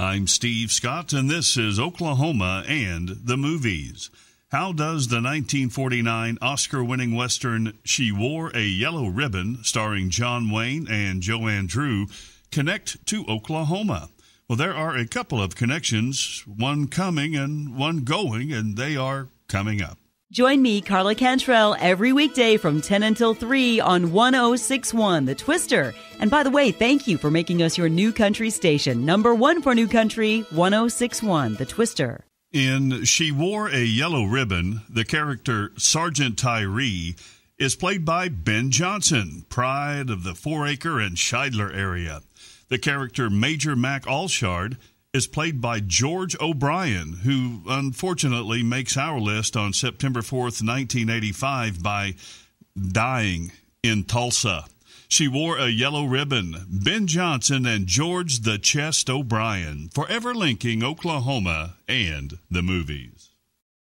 I'm Steve Scott, and this is Oklahoma and the Movies. How does the 1949 Oscar winning Western She Wore a Yellow Ribbon, starring John Wayne and Joanne Drew, connect to Oklahoma? Well, there are a couple of connections, one coming and one going, and they are coming up. Join me, Carla Cantrell, every weekday from 10 until 3 on 1061 The Twister. And by the way, thank you for making us your new country station, number one for new country, 1061 The Twister. In She Wore a Yellow Ribbon, the character Sergeant Tyree is played by Ben Johnson, pride of the Four Acre and Scheidler area. The character Major Mac Alshard is played by George O'Brien, who unfortunately makes our list on September 4th, 1985, by dying in Tulsa. She wore a yellow ribbon. Ben Johnson and George the Chest O'Brien, forever linking Oklahoma and the movies.